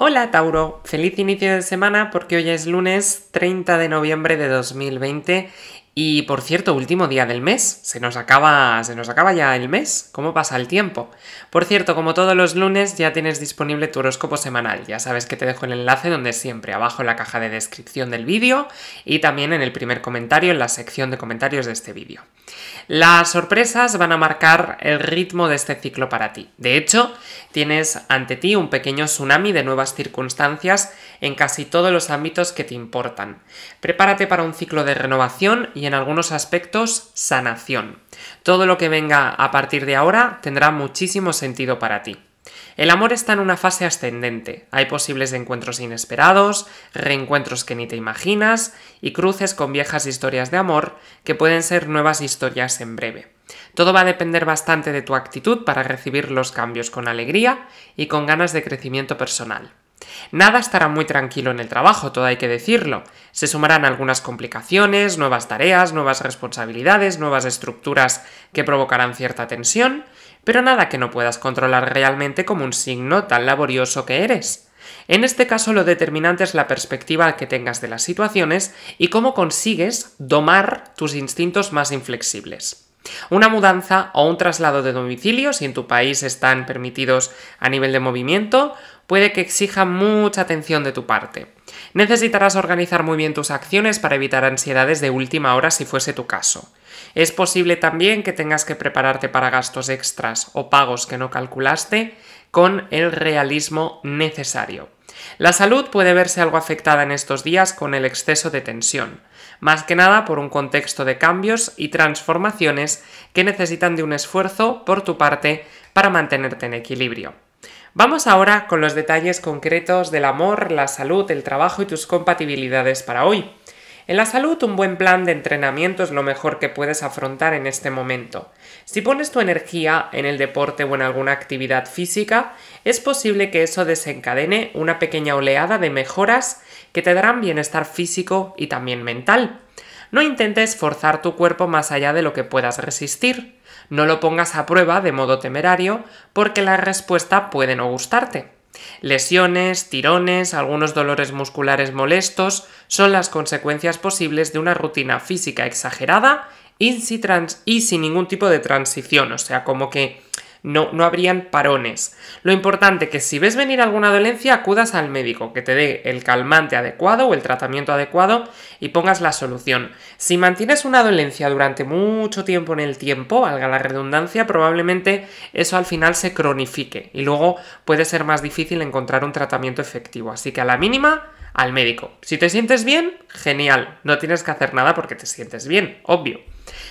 Hola Tauro, feliz inicio de semana porque hoy es lunes 30 de noviembre de 2020 y por cierto, último día del mes, se nos acaba, se nos acaba ya el mes, ¿cómo pasa el tiempo? Por cierto, como todos los lunes ya tienes disponible tu horóscopo semanal. Ya sabes que te dejo el enlace donde siempre abajo en la caja de descripción del vídeo y también en el primer comentario en la sección de comentarios de este vídeo. Las sorpresas van a marcar el ritmo de este ciclo para ti. De hecho, tienes ante ti un pequeño tsunami de nuevas circunstancias en casi todos los ámbitos que te importan. Prepárate para un ciclo de renovación y en algunos aspectos sanación. Todo lo que venga a partir de ahora tendrá muchísimo sentido para ti. El amor está en una fase ascendente. Hay posibles encuentros inesperados, reencuentros que ni te imaginas y cruces con viejas historias de amor que pueden ser nuevas historias en breve. Todo va a depender bastante de tu actitud para recibir los cambios con alegría y con ganas de crecimiento personal. Nada estará muy tranquilo en el trabajo, todo hay que decirlo. Se sumarán algunas complicaciones, nuevas tareas, nuevas responsabilidades, nuevas estructuras que provocarán cierta tensión, pero nada que no puedas controlar realmente como un signo tan laborioso que eres. En este caso lo determinante es la perspectiva que tengas de las situaciones y cómo consigues domar tus instintos más inflexibles. Una mudanza o un traslado de domicilio, si en tu país están permitidos a nivel de movimiento, puede que exija mucha atención de tu parte. Necesitarás organizar muy bien tus acciones para evitar ansiedades de última hora si fuese tu caso. Es posible también que tengas que prepararte para gastos extras o pagos que no calculaste con el realismo necesario. La salud puede verse algo afectada en estos días con el exceso de tensión, más que nada por un contexto de cambios y transformaciones que necesitan de un esfuerzo por tu parte para mantenerte en equilibrio. Vamos ahora con los detalles concretos del amor, la salud, el trabajo y tus compatibilidades para hoy. En la salud, un buen plan de entrenamiento es lo mejor que puedes afrontar en este momento. Si pones tu energía en el deporte o en alguna actividad física, es posible que eso desencadene una pequeña oleada de mejoras que te darán bienestar físico y también mental. No intentes forzar tu cuerpo más allá de lo que puedas resistir. No lo pongas a prueba de modo temerario porque la respuesta puede no gustarte. Lesiones, tirones, algunos dolores musculares molestos son las consecuencias posibles de una rutina física exagerada y sin, ningún tipo de transición, o sea, como que no, no habrían parones. Lo importante es que si ves venir alguna dolencia acudas al médico, que te dé el calmante adecuado o el tratamiento adecuado y pongas la solución. Si mantienes una dolencia durante mucho tiempo en el tiempo, valga la redundancia, probablemente eso al final se cronifique y luego puede ser más difícil encontrar un tratamiento efectivo. Así que a la mínima, al médico. Si te sientes bien, genial, no tienes que hacer nada porque te sientes bien, obvio.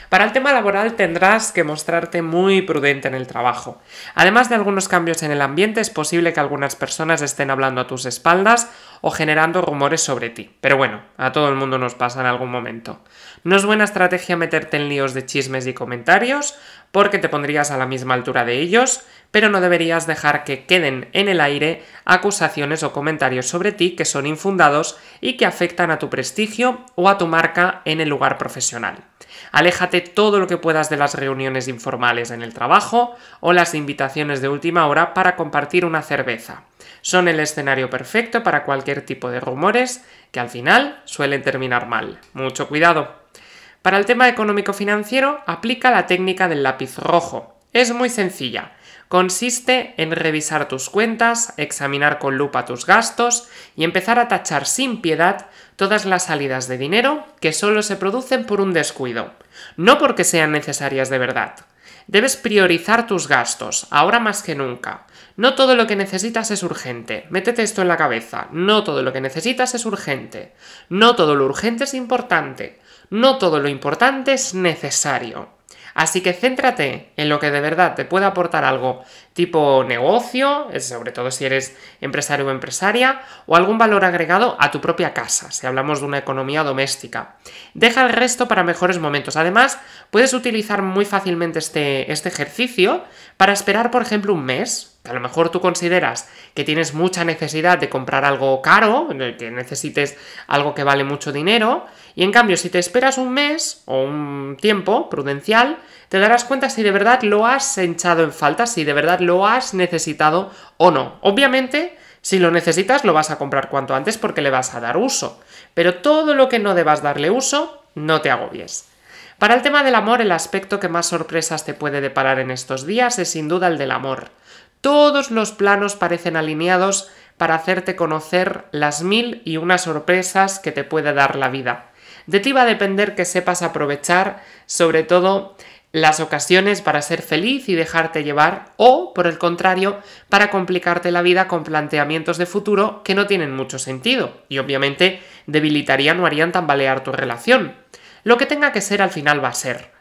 Para el tema laboral tendrás que mostrarte muy prudente en el trabajo. Además de algunos cambios en el ambiente, es posible que algunas personas estén hablando a tus espaldas o generando rumores sobre ti. Pero bueno, a todo el mundo nos pasa en algún momento. No es buena estrategia meterte en líos de chismes y comentarios, porque te pondrías a la misma altura de ellos, pero no deberías dejar que queden en el aire acusaciones o comentarios sobre ti que son infundados y que afectan a tu prestigio o a tu marca en el lugar profesional. Aléjate todo lo que puedas de las reuniones informales en el trabajo o las invitaciones de última hora para compartir una cerveza. Son el escenario perfecto para cualquier tipo de rumores que al final suelen terminar mal. Mucho cuidado. Para el tema económico-financiero aplica la técnica del lápiz rojo. Es muy sencilla. Consiste en revisar tus cuentas, examinar con lupa tus gastos y empezar a tachar sin piedad todas las salidas de dinero que solo se producen por un descuido, no porque sean necesarias de verdad. Debes priorizar tus gastos, ahora más que nunca, no todo lo que necesitas es urgente. Métete esto en la cabeza. No todo lo que necesitas es urgente. No todo lo urgente es importante. No todo lo importante es necesario. Así que céntrate en lo que de verdad te pueda aportar algo, tipo negocio, sobre todo si eres empresario o empresaria, o algún valor agregado a tu propia casa, si hablamos de una economía doméstica. Deja el resto para mejores momentos. Además, puedes utilizar muy fácilmente este, este ejercicio para esperar, por ejemplo, un mes a lo mejor tú consideras que tienes mucha necesidad de comprar algo caro, que necesites algo que vale mucho dinero, y en cambio si te esperas un mes o un tiempo prudencial, te darás cuenta si de verdad lo has hinchado en falta, si de verdad lo has necesitado o no. Obviamente, si lo necesitas lo vas a comprar cuanto antes porque le vas a dar uso, pero todo lo que no debas darle uso, no te agobies. Para el tema del amor, el aspecto que más sorpresas te puede deparar en estos días es sin duda el del amor. Todos los planos parecen alineados para hacerte conocer las mil y unas sorpresas que te puede dar la vida. De ti va a depender que sepas aprovechar, sobre todo, las ocasiones para ser feliz y dejarte llevar, o, por el contrario, para complicarte la vida con planteamientos de futuro que no tienen mucho sentido y obviamente debilitarían o harían tambalear tu relación. Lo que tenga que ser al final va a ser.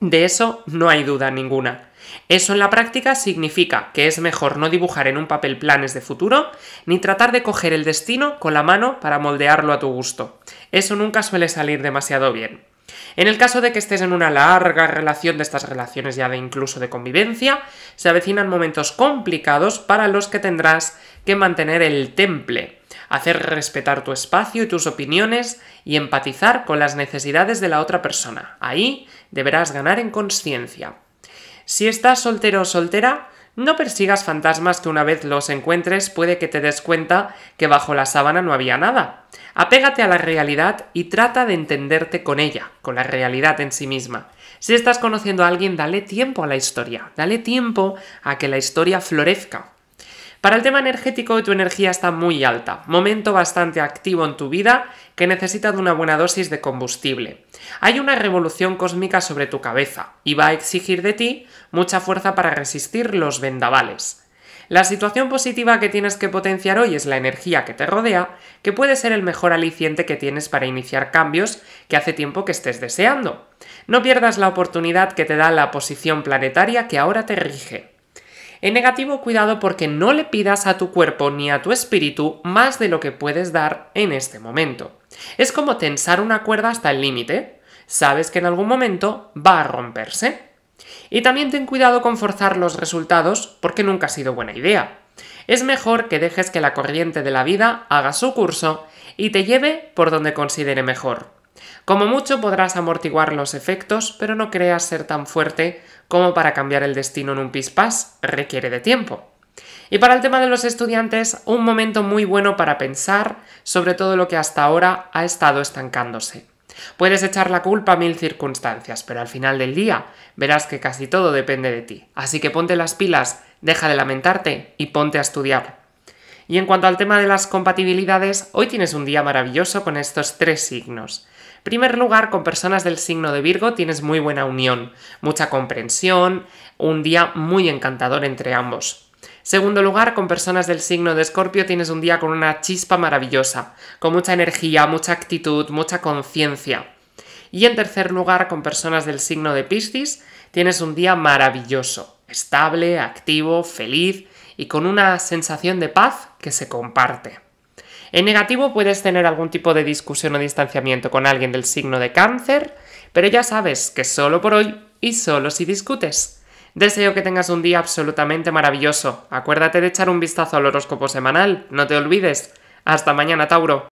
De eso no hay duda ninguna. Eso en la práctica significa que es mejor no dibujar en un papel planes de futuro, ni tratar de coger el destino con la mano para moldearlo a tu gusto. Eso nunca suele salir demasiado bien. En el caso de que estés en una larga relación de estas relaciones ya de incluso de convivencia, se avecinan momentos complicados para los que tendrás que mantener el temple, hacer respetar tu espacio y tus opiniones y empatizar con las necesidades de la otra persona. Ahí deberás ganar en conciencia. Si estás soltero o soltera, no persigas fantasmas que una vez los encuentres puede que te des cuenta que bajo la sábana no había nada. Apégate a la realidad y trata de entenderte con ella, con la realidad en sí misma. Si estás conociendo a alguien, dale tiempo a la historia, dale tiempo a que la historia florezca. Para el tema energético, tu energía está muy alta, momento bastante activo en tu vida que necesita de una buena dosis de combustible. Hay una revolución cósmica sobre tu cabeza y va a exigir de ti mucha fuerza para resistir los vendavales. La situación positiva que tienes que potenciar hoy es la energía que te rodea, que puede ser el mejor aliciente que tienes para iniciar cambios que hace tiempo que estés deseando. No pierdas la oportunidad que te da la posición planetaria que ahora te rige. En negativo, cuidado porque no le pidas a tu cuerpo ni a tu espíritu más de lo que puedes dar en este momento. Es como tensar una cuerda hasta el límite. Sabes que en algún momento va a romperse. Y también ten cuidado con forzar los resultados porque nunca ha sido buena idea. Es mejor que dejes que la corriente de la vida haga su curso y te lleve por donde considere mejor. Como mucho podrás amortiguar los efectos, pero no creas ser tan fuerte como para cambiar el destino en un pispás, requiere de tiempo. Y para el tema de los estudiantes, un momento muy bueno para pensar sobre todo lo que hasta ahora ha estado estancándose. Puedes echar la culpa a mil circunstancias, pero al final del día verás que casi todo depende de ti. Así que ponte las pilas, deja de lamentarte y ponte a estudiar. Y en cuanto al tema de las compatibilidades, hoy tienes un día maravilloso con estos tres signos. Primer lugar, con personas del signo de Virgo tienes muy buena unión, mucha comprensión, un día muy encantador entre ambos. Segundo lugar, con personas del signo de Escorpio tienes un día con una chispa maravillosa, con mucha energía, mucha actitud, mucha conciencia. Y en tercer lugar, con personas del signo de Piscis tienes un día maravilloso, estable, activo, feliz y con una sensación de paz que se comparte. En negativo puedes tener algún tipo de discusión o distanciamiento con alguien del signo de cáncer, pero ya sabes que solo por hoy y solo si discutes. Deseo que tengas un día absolutamente maravilloso. Acuérdate de echar un vistazo al horóscopo semanal, no te olvides. Hasta mañana, Tauro.